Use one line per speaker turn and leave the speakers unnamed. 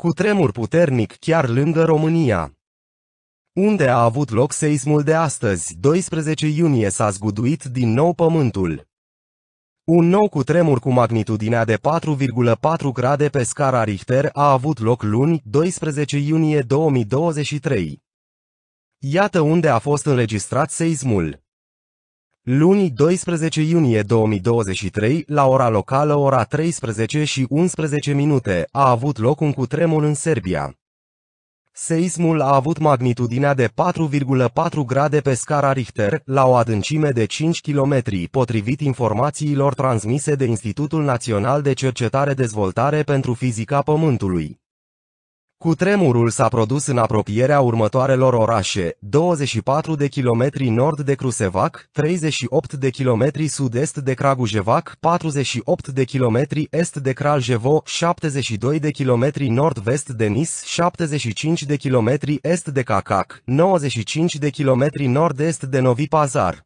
cu tremur puternic chiar lângă România. Unde a avut loc seismul de astăzi, 12 iunie s-a zguduit din nou pământul. Un nou cutremur cu magnitudinea de 4,4 grade pe scara Richter a avut loc luni, 12 iunie 2023. Iată unde a fost înregistrat seismul luni 12 iunie 2023, la ora locală ora 13 și 11 minute, a avut loc un cutremur în Serbia. Seismul a avut magnitudinea de 4,4 grade pe scara Richter, la o adâncime de 5 km, potrivit informațiilor transmise de Institutul Național de Cercetare Dezvoltare pentru Fizica Pământului. Cutremurul s-a produs în apropierea următoarelor orașe, 24 de kilometri nord de Crusevac, 38 de kilometri sud-est de Cragujevac, 48 de kilometri est de Kraljevo, 72 de kilometri nord-vest de Nis, 75 de kilometri est de Cacac, 95 de kilometri nord-est de Novi Pazar.